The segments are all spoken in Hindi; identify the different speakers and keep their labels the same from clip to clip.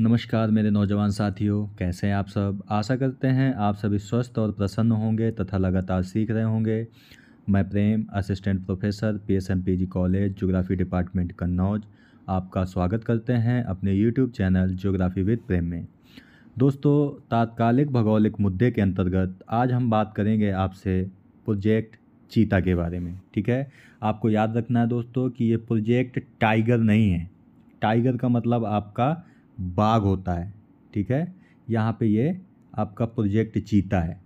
Speaker 1: नमस्कार मेरे नौजवान साथियों कैसे हैं आप सब आशा करते हैं आप सभी स्वस्थ और प्रसन्न होंगे तथा लगातार सीख रहे होंगे मैं Prem assistant professor P S M P G college geography department Kannauj आपका स्वागत करते हैं अपने YouTube channel geography with Prem में दोस्तों तात्कालिक भौगोलिक मुद्दे के अंतर्गत आज हम बात करेंगे आपसे प्रोजेक्ट चीता के बारे में ठीक है आपको याद रखना है दोस्तों कि ये प्रोजेक्ट टाइगर नहीं है टाइगर का मतलब आपका बाघ होता है ठीक है यहाँ पे ये आपका प्रोजेक्ट चीता है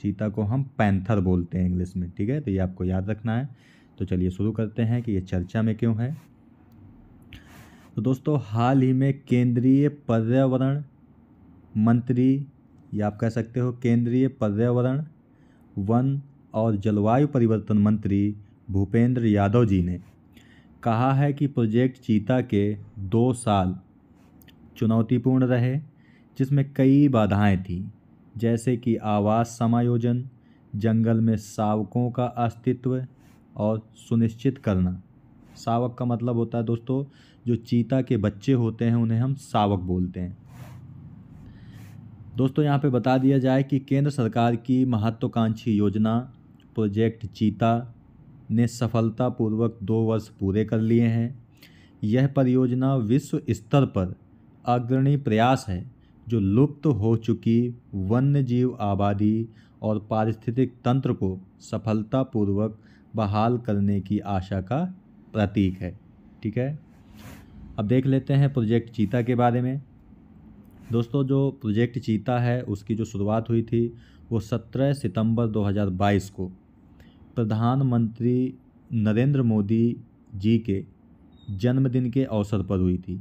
Speaker 1: चीता को हम पैंथर बोलते हैं इंग्लिश में ठीक है तो ये आपको याद रखना है तो चलिए शुरू करते हैं कि ये चर्चा में क्यों है तो दोस्तों हाल ही में केंद्रीय पर्यावरण मंत्री या आप कह सकते हो केंद्रीय पर्यावरण वन और जलवायु परिवर्तन मंत्री भूपेंद्र यादव जी ने कहा है कि प्रोजेक्ट चीता के दो साल चुनौतीपूर्ण रहे जिसमें कई बाधाएं थीं जैसे कि आवास समायोजन जंगल में सावकों का अस्तित्व और सुनिश्चित करना सावक का मतलब होता है दोस्तों जो चीता के बच्चे होते हैं उन्हें हम सावक बोलते हैं दोस्तों यहाँ पे बता दिया जाए कि केंद्र सरकार की महत्वाकांक्षी योजना प्रोजेक्ट चीता ने सफलतापूर्वक दो वर्ष पूरे कर लिए हैं यह परियोजना विश्व स्तर पर अग्रणी प्रयास हैं जो लुप्त हो चुकी वन्य जीव आबादी और पारिस्थितिक तंत्र को सफलतापूर्वक बहाल करने की आशा का प्रतीक है ठीक है अब देख लेते हैं प्रोजेक्ट चीता के बारे में दोस्तों जो प्रोजेक्ट चीता है उसकी जो शुरुआत हुई थी वो 17 सितंबर 2022 को प्रधानमंत्री नरेंद्र मोदी जी के जन्मदिन के अवसर पर हुई थी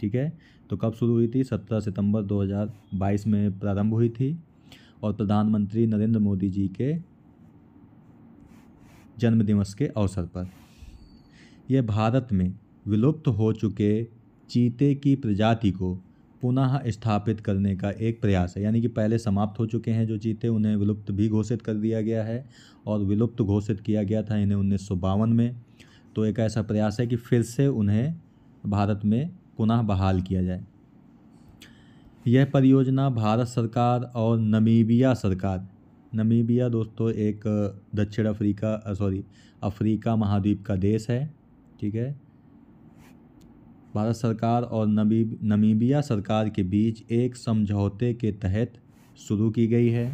Speaker 1: ठीक है तो कब शुरू हुई थी 17 सितंबर 2022 में प्रारंभ हुई थी और प्रधानमंत्री नरेंद्र मोदी जी के जन्मदिवस के अवसर पर यह भारत में विलुप्त हो चुके चीते की प्रजाति को पुनः स्थापित करने का एक प्रयास है यानी कि पहले समाप्त हो चुके हैं जो चीते उन्हें विलुप्त भी घोषित कर दिया गया है और विलुप्त घोषित किया गया था इन्हें उन्नीस में तो एक ऐसा प्रयास है कि फिर से उन्हें भारत में पुनः बहाल किया जाए यह परियोजना भारत सरकार और नमीबिया सरकार नमीबिया दोस्तों एक दक्षिण अफ्रीका सॉरी अफ्रीका महाद्वीप का देश है ठीक है भारत सरकार और नमीब नमीबिया सरकार के बीच एक समझौते के तहत शुरू की गई है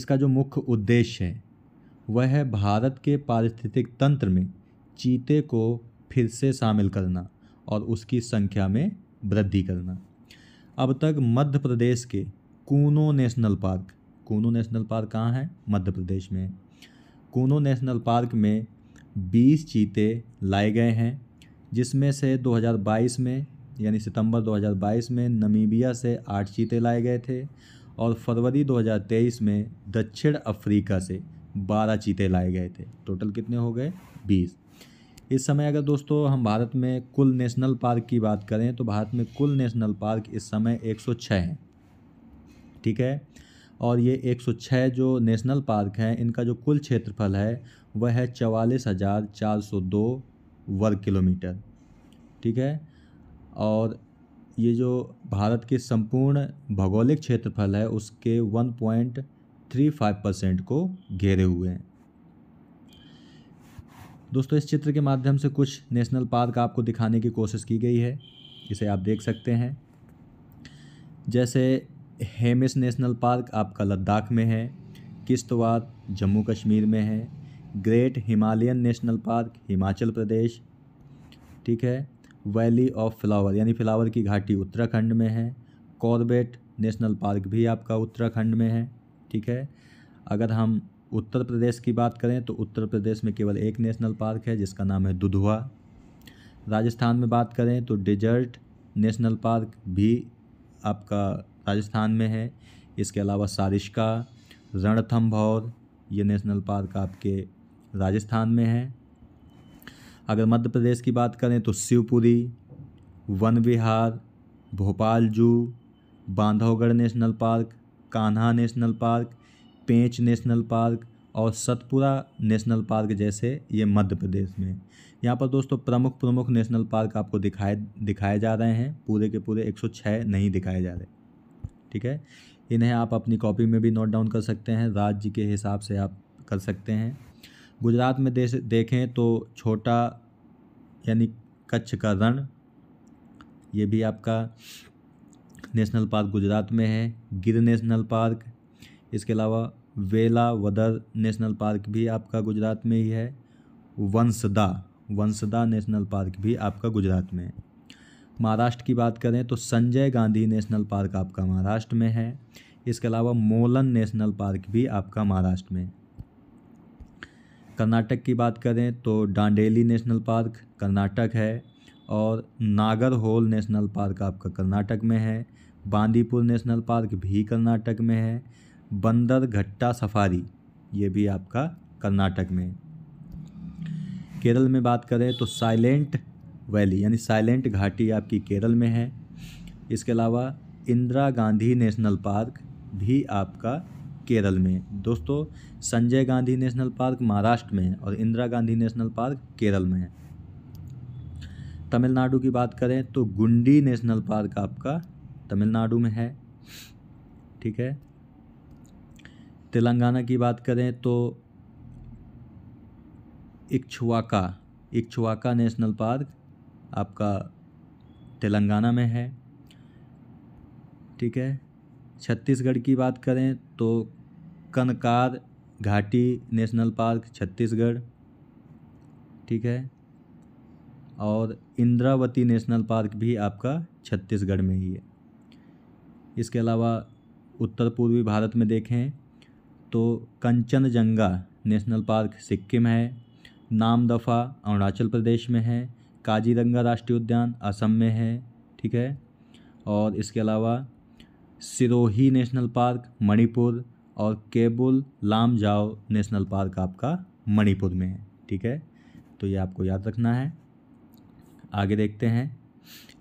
Speaker 1: इसका जो मुख्य उद्देश्य है वह है भारत के पारिस्थितिक तंत्र में चीते को फिर से शामिल करना और उसकी संख्या में वृद्धि करना अब तक मध्य प्रदेश के Kuno national park Kuno national park कहाँ है मध्य प्रदेश में कूनो नेशनल पार्क में 20 चीते लाए गए हैं जिसमें से 2022 में यानी सितंबर 2022 में नमीबिया से आठ चीते लाए गए थे और फरवरी 2023 में दक्षिण अफ्रीका से 12 चीते लाए गए थे टोटल कितने हो गए इस समय अगर दोस्तों हम भारत में कुल नेशनल पार्क की बात करें तो भारत में कुल नेशनल पार्क इस समय 106 हैं ठीक है और ये 106 जो नेशनल पार्क हैं इनका जो कुल क्षेत्रफल है वह है चवालीस हज़ार चार सौ दो वर्ग किलोमीटर ठीक है और ये जो भारत के संपूर्ण भौगोलिक क्षेत्रफल है उसके 1.35 परसेंट को घेरे हुए हैं दोस्तों इस चित्र के माध्यम से कुछ नेशनल पार्क आपको दिखाने की कोशिश की गई है इसे आप देख सकते हैं जैसे हेमिस नेशनल पार्क आपका लद्दाख में है किश्तवाड़ जम्मू कश्मीर में है great Himalayan national park Himachal Pradesh ठीक है वैली ऑफ फ्लावर यानी फ्लावर की घाटी उत्तराखंड में है कॉर्बेट नेशनल पार्क भी आपका उत्तराखंड में है ठीक है अगर हम उत्तर प्रदेश की बात करें तो उत्तर प्रदेश में केवल एक नेशनल पार्क है जिसका नाम है दुधवा राजस्थान में बात करें तो डिजर्ट नेशनल पार्क भी आपका राजस्थान में है इसके अलावा सारिश्का रणथम्भौर ये नेशनल पार्क आपके राजस्थान में है अगर मध्य प्रदेश की बात करें तो Shivpuri one Vihar Bhopal zoo Bandhavgarh national park Kanha national park Pench national park और सतपुरा नेशनल पार्क जैसे ये मध्य प्रदेश में यहाँ पर दोस्तों प्रमुख प्रमुख नेशनल पार्क आपको दिखाए दिखाए जा रहे हैं पूरे के पूरे 106 नहीं दिखाए जा रहे ठीक है इन्हें आप अपनी कॉपी में भी नोट डाउन कर सकते हैं राज्य के हिसाब से आप कर सकते हैं गुजरात में देश देखें तो छोटा यानी कच्छ का रण ये भी आपका नेशनल पार्क गुजरात में है गिर नेशनल पार्क इसके अलावा वेलावदर नेशनल पार्क भी आपका गुजरात में ही है वंसदा वंसदा नेशनल पार्क भी आपका गुजरात में है महाराष्ट्र की बात करें तो संजय गांधी नेशनल पार्क आपका महाराष्ट्र में है इसके अलावा मोलन नेशनल पार्क भी आपका महाराष्ट्र में कर्नाटक की बात करें तो डांडेली नेशनल पार्क कर्नाटक है और नागर होल नेशनल पार्क आपका कर्नाटक में है बांदीपुर नेशनल पार्क भी कर्नाटक में है बंदर घट्टा सफारी ये भी आपका कर्नाटक में केरल में बात करें तो साइलेंट वैली यानी साइलेंट घाटी आपकी केरल में है इसके अलावा इंदिरा गांधी नेशनल पार्क भी आपका केरल में दोस्तों संजय गांधी नेशनल पार्क महाराष्ट्र में है और इंदिरा गांधी नेशनल पार्क केरल में है तमिलनाडु की बात करें तो गुंडी नेशनल पार्क आपका तमिलनाडु में है ठीक है तेलंगाना की बात करें तो इक्छुआका इक्छुआका नेशनल पार्क आपका तेलंगाना में है ठीक है छत्तीसगढ़ की बात करें तो कनकार घाटी नेशनल पार्क छत्तीसगढ़ ठीक है और इंद्रावती नेशनल पार्क भी आपका छत्तीसगढ़ में ही है इसके अलावा उत्तर पूर्वी भारत में देखें तो कंचनजंगा नेशनल पार्क सिक्किम है नामदफ़ा अरुणाचल प्रदेश में है काजीरंगा राष्ट्रीय उद्यान असम में है ठीक है और इसके अलावा सिरोही नेशनल पार्क मणिपुर और केबुल लामजाओ नेशनल पार्क आपका मणिपुर में है ठीक है तो ये आपको याद रखना है आगे देखते हैं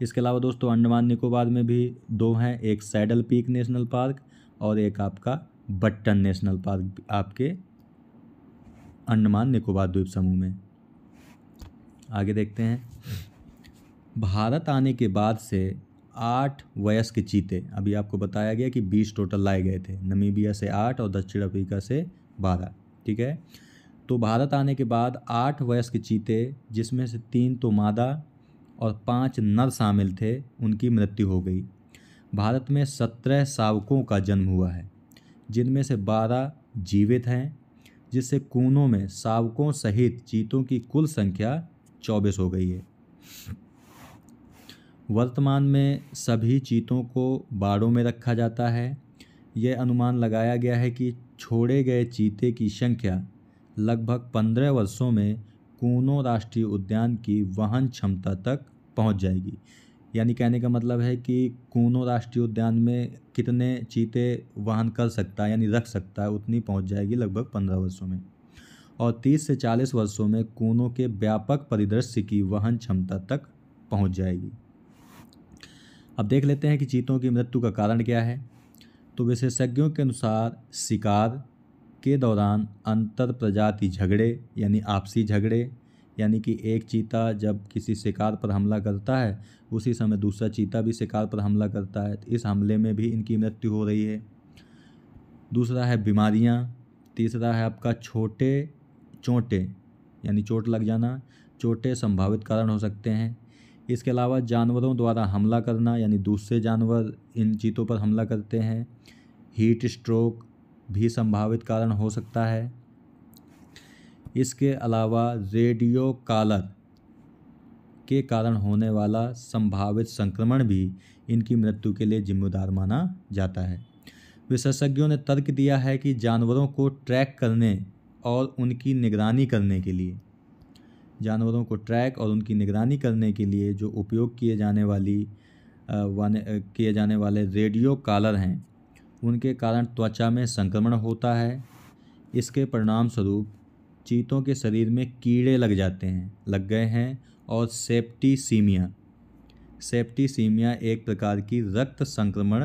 Speaker 1: इसके अलावा दोस्तों अंडमान निकोबार में भी दो हैं एक सैडल पीक नेशनल पार्क और एक आपका बट्टन नेशनल पार्क आपके अंडमान निकोबार द्वीप समूह में आगे देखते हैं भारत आने के बाद से आठ वयस्क चीते अभी आपको बताया गया कि बीस टोटल लाए गए थे नमीबिया से आठ और दक्षिण अफ्रीका से बारह ठीक है तो भारत आने के बाद आठ वयस्क चीते जिसमें से तीन तो मादा और पांच नर शामिल थे उनकी मृत्यु हो गई भारत में सत्रह शावकों का जन्म हुआ है जिनमें से बारह जीवित हैं जिससे कूनों में सावकों सहित चीतों की कुल संख्या चौबीस हो गई है वर्तमान में सभी चीतों को बाड़ों में रखा जाता है यह अनुमान लगाया गया है कि छोड़े गए चीते की संख्या लगभग पंद्रह वर्षों में कूनो राष्ट्रीय उद्यान की वाहन क्षमता तक पहुंच जाएगी यानी कहने का मतलब है कि कोनो राष्ट्रीय उद्यान में कितने चीते वाहन कर सकता है यानी रख सकता है उतनी पहुंच जाएगी लगभग पंद्रह वर्षों में और तीस से चालीस वर्षों में कोनों के व्यापक परिदृश्य की वहन क्षमता तक पहुंच जाएगी अब देख लेते हैं कि चीतों की मृत्यु का कारण क्या है तो विशेषज्ञों के अनुसार शिकार के दौरान अंतर प्रजाति झगड़े यानी आपसी झगड़े यानी कि एक चीता जब किसी शिकार पर हमला करता है उसी समय दूसरा चीता भी शिकार पर हमला करता है तो इस हमले में भी इनकी मृत्यु हो रही है दूसरा है बीमारियाँ तीसरा है आपका छोटे चोटे यानी चोट लग जाना चोटे संभावित कारण हो सकते हैं इसके अलावा जानवरों द्वारा हमला करना यानी दूसरे जानवर इन चीतों पर हमला करते हैं हीट स्ट्रोक भी संभावित कारण हो सकता है इसके अलावा रेडियो कॉलर के कारण होने वाला संभावित संक्रमण भी इनकी मृत्यु के लिए जिम्मेदार माना जाता है विशेषज्ञों ने तर्क दिया है कि जानवरों को ट्रैक करने और उनकी निगरानी करने के लिए जानवरों को ट्रैक और उनकी निगरानी करने के लिए जो उपयोग किए जाने वाली वाने किए जाने वाले रेडियो कॉलर हैं उनके कारण त्वचा में संक्रमण होता है इसके परिणाम स्वरूप चीतों के शरीर में कीड़े लग जाते हैं लग गए हैं और सेप्टीसीमिया सेप्टीसीमिया एक प्रकार की रक्त संक्रमण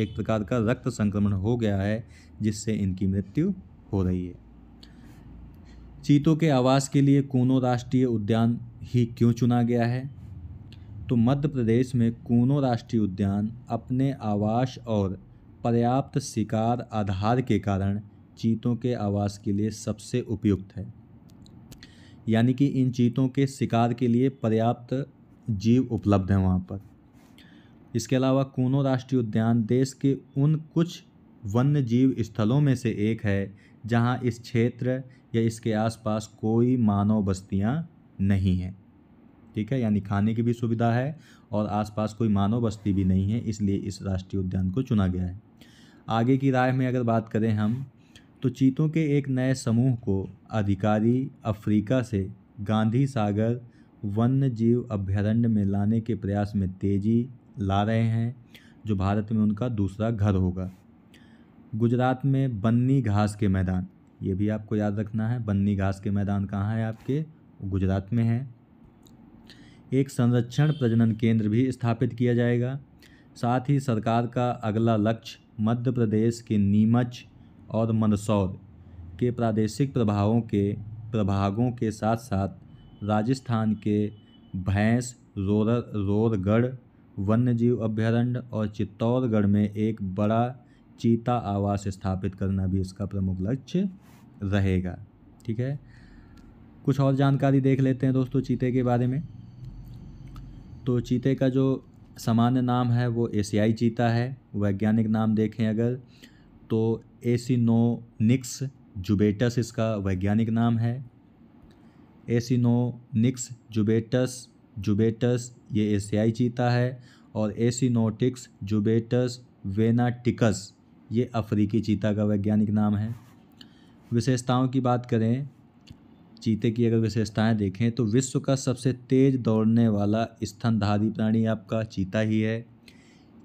Speaker 1: एक प्रकार का रक्त संक्रमण हो गया है जिससे इनकी मृत्यु हो रही है चीतों के आवास के लिए कूनो राष्ट्रीय उद्यान ही क्यों चुना गया है तो मध्य प्रदेश में कूनो राष्ट्रीय उद्यान अपने आवास और पर्याप्त शिकार आधार के कारण चीतों के आवास के लिए सबसे उपयुक्त है यानी कि इन चीतों के शिकार के लिए पर्याप्त जीव उपलब्ध हैं वहाँ पर इसके अलावा कोनो राष्ट्रीय उद्यान देश के उन कुछ वन्य जीव स्थलों में से एक है जहाँ इस क्षेत्र या इसके आसपास कोई मानव बस्तियाँ नहीं हैं ठीक है यानी खाने की भी सुविधा है और आसपास कोई मानव बस्ती भी नहीं है इसलिए इस राष्ट्रीय उद्यान को चुना गया है आगे की राय में अगर बात करें हम तो चीतों के एक नए समूह को अधिकारी अफ्रीका से गांधी सागर वन्य जीव अभ्यारण्य में लाने के प्रयास में तेजी ला रहे हैं जो भारत में उनका दूसरा घर होगा गुजरात में बन्नी घास के मैदान ये भी आपको याद रखना है बन्नी घास के मैदान कहाँ है आपके गुजरात में है एक संरक्षण प्रजनन केंद्र भी स्थापित किया जाएगा साथ ही सरकार का अगला लक्ष्य मध्य प्रदेश के नीमच और मंदसौर के प्रादेशिक प्रभावों के प्रभागों के साथ साथ राजस्थान के भैंस रोर रोरगढ़ वन्यजीव अभ्यारण्य और चित्तौड़गढ़ में एक बड़ा चीता आवास स्थापित करना भी इसका प्रमुख लक्ष्य रहेगा ठीक है कुछ और जानकारी देख लेते हैं दोस्तों चीते के बारे में तो चीते का जो सामान्य नाम है वो एशियाई चीता है वैज्ञानिक नाम देखें अगर तो निक्स जुबेटस इसका वैज्ञानिक नाम है निक्स जुबेटस जुबेटस ये एशियाई चीता है और एसिनोटिक्स जुबेटस वेनाटिकस ये अफ्रीकी चीता का वैज्ञानिक नाम है विशेषताओं की बात करें चीते की अगर विशेषताएं देखें तो विश्व का सबसे तेज़ दौड़ने वाला स्तनधारी प्राणी आपका चीता ही है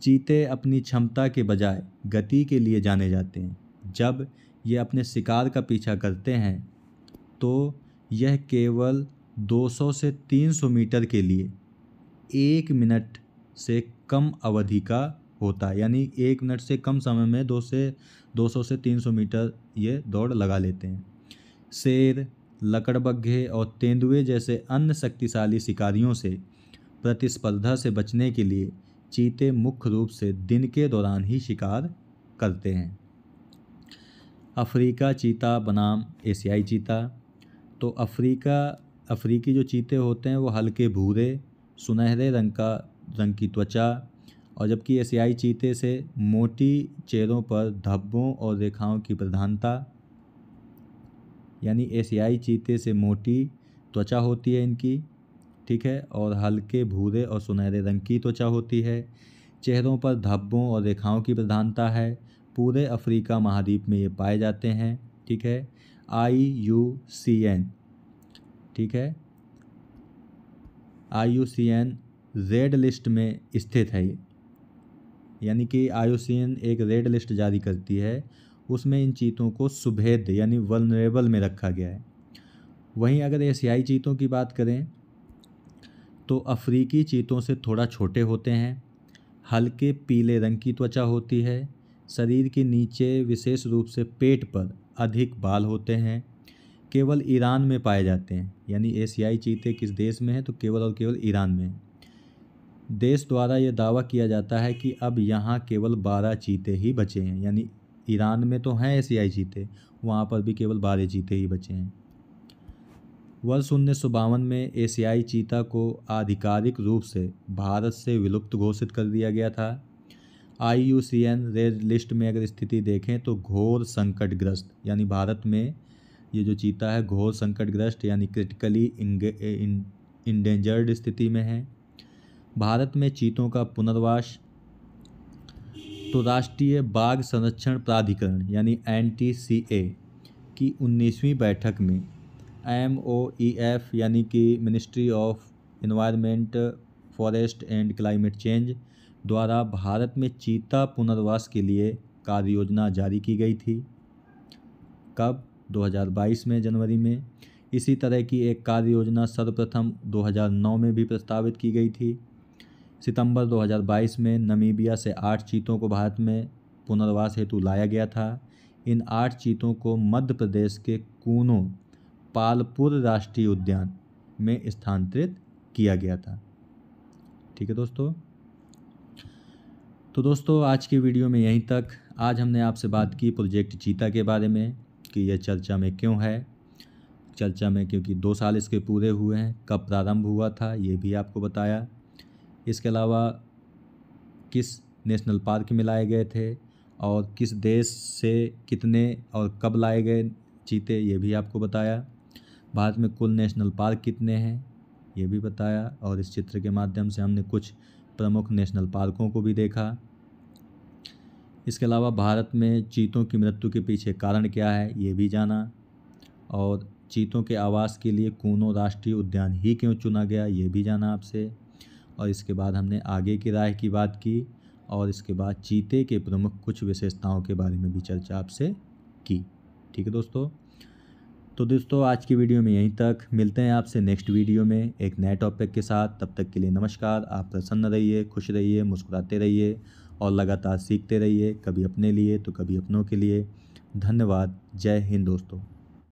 Speaker 1: चीते अपनी क्षमता के बजाय गति के लिए जाने जाते हैं जब ये अपने शिकार का पीछा करते हैं तो यह केवल 200 से 300 मीटर के लिए एक मिनट से कम अवधि का होता है यानी एक मिनट से कम समय में दो से 200 से 300 मीटर ये दौड़ लगा लेते हैं शेर लकड़बग्घे और तेंदुए जैसे अन्य शक्तिशाली शिकारियों से प्रतिस्पर्धा से बचने के लिए चीते मुख्य रूप से दिन के दौरान ही शिकार करते हैं अफ्रीका चीता बनाम एशियाई चीता तो अफ्रीका अफ्रीकी जो चीते होते हैं वो हल्के भूरे सुनहरे रंग का रंग की त्वचा और जबकि एशियाई चीते से मोटी चेहरों पर धब्बों और रेखाओं की प्रधानता यानी एशियाई चीते से मोटी त्वचा होती है इनकी ठीक है और हल्के भूरे और सुनहरे रंग की त्वचा होती है चेहरों पर धब्बों और रेखाओं की प्रधानता है पूरे अफ्रीका महाद्वीप में ये पाए जाते हैं ठीक है आई यू सी एन ठीक है I U C N red list में स्थित है ये यानी कि आई यू सी एन एक रेड लिस्ट जारी करती है उसमें इन चीतों को सुभेद यानी वलनरेबल में रखा गया है वहीं अगर एशियाई चीतों की बात करें तो अफ्रीकी चीतों से थोड़ा छोटे होते हैं हल्के पीले रंग की त्वचा होती है शरीर के नीचे विशेष रूप से पेट पर अधिक बाल होते हैं केवल ईरान में पाए जाते हैं यानी एशियाई चीते किस देश में हैं तो केवल और केवल ईरान में देश द्वारा यह दावा किया जाता है कि अब यहाँ केवल बारह चीते ही बचे हैं यानी ईरान में तो हैं एशियाई चीते वहाँ पर भी केवल बारह चीते ही बचे हैं वर्ष उन्नीस में एशियाई चीता को आधिकारिक रूप से भारत से विलुप्त घोषित कर दिया गया था I U C N red list में अगर स्थिति देखें तो घोर संकटग्रस्त यानी भारत में ये जो चीता है घोर संकटग्रस्त यानी क्रिटिकली इंडेंजर्ड स्थिति में है भारत में चीतों का पुनर्वास तो राष्ट्रीय बाघ संरक्षण प्राधिकरण यानी एन की उन्नीसवीं बैठक में एम ओ ई एफ यानी कि ministry of environment forest and climate change द्वारा भारत में चीता पुनर्वास के लिए कार्य योजना जारी की गई थी कब 2022 में जनवरी में इसी तरह की एक कार्य योजना सर्वप्रथम 2009 में भी प्रस्तावित की गई थी सितंबर 2022 में नमीबिया से आठ चीतों को भारत में पुनर्वास हेतु लाया गया था इन आठ चीतों को मध्य प्रदेश के कूनों पालपुर राष्ट्रीय उद्यान में स्थानांतरित किया गया था ठीक है दोस्तों तो दोस्तों आज के वीडियो में यहीं तक आज हमने आपसे बात की प्रोजेक्ट चीता के बारे में कि यह चर्चा में क्यों है चर्चा में क्योंकि दो साल इसके पूरे हुए हैं कब प्रारंभ हुआ था ये भी आपको बताया इसके अलावा किस नेशनल पार्क में लाए गए थे और किस देश से कितने और कब लाए गए चीते ये भी आपको बताया भारत में कुल नेशनल पार्क कितने हैं ये भी बताया और इस चित्र के माध्यम से हमने कुछ प्रमुख नेशनल पार्कों को भी देखा इसके अलावा भारत में चीतों की मृत्यु के पीछे कारण क्या है ये भी जाना और चीतों के आवास के लिए कूनो राष्ट्रीय उद्यान ही क्यों चुना गया ये भी जाना आपसे और इसके बाद हमने आगे की राय की बात की और इसके बाद चीते के प्रमुख कुछ विशेषताओं के बारे में भी चर्चा आपसे की ठीक है दोस्तों तो दोस्तों आज की वीडियो में यहीं तक मिलते हैं आपसे नेक्स्ट वीडियो में एक नए टॉपिक के साथ तब तक के लिए नमस्कार आप प्रसन्न रहिए खुश रहिए मुस्कुराते रहिए और लगातार सीखते रहिए कभी अपने लिए तो कभी अपनों के लिए धन्यवाद जय हिंद दोस्तों